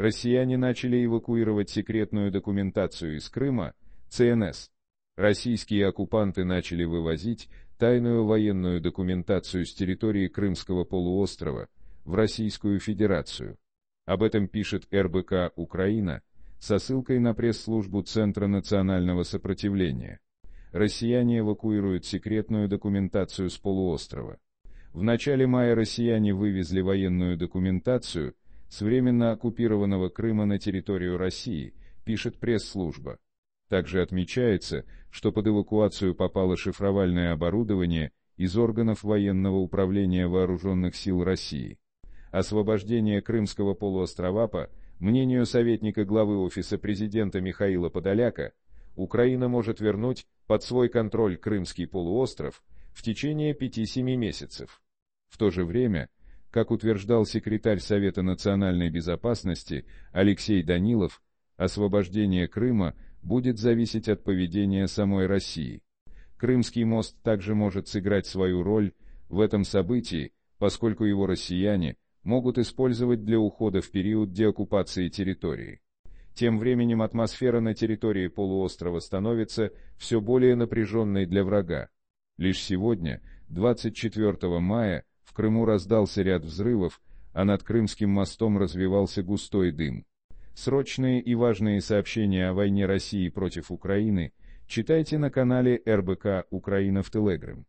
Россияне начали эвакуировать секретную документацию из Крыма, ЦНС. Российские оккупанты начали вывозить тайную военную документацию с территории Крымского полуострова в Российскую Федерацию. Об этом пишет РБК «Украина» со ссылкой на пресс-службу Центра национального сопротивления. Россияне эвакуируют секретную документацию с полуострова. В начале мая россияне вывезли военную документацию с временно оккупированного Крыма на территорию России, пишет пресс-служба. Также отмечается, что под эвакуацию попало шифровальное оборудование из органов военного управления Вооруженных сил России. Освобождение Крымского полуострова по мнению советника главы Офиса президента Михаила Подоляка, Украина может вернуть под свой контроль Крымский полуостров в течение 5-7 месяцев. В то же время, как утверждал секретарь Совета национальной безопасности Алексей Данилов, освобождение Крыма будет зависеть от поведения самой России. Крымский мост также может сыграть свою роль в этом событии, поскольку его россияне могут использовать для ухода в период деоккупации территории. Тем временем атмосфера на территории полуострова становится все более напряженной для врага. Лишь сегодня, 24 мая, в Крыму раздался ряд взрывов, а над Крымским мостом развивался густой дым. Срочные и важные сообщения о войне России против Украины читайте на канале РБК «Украина в Телеграм».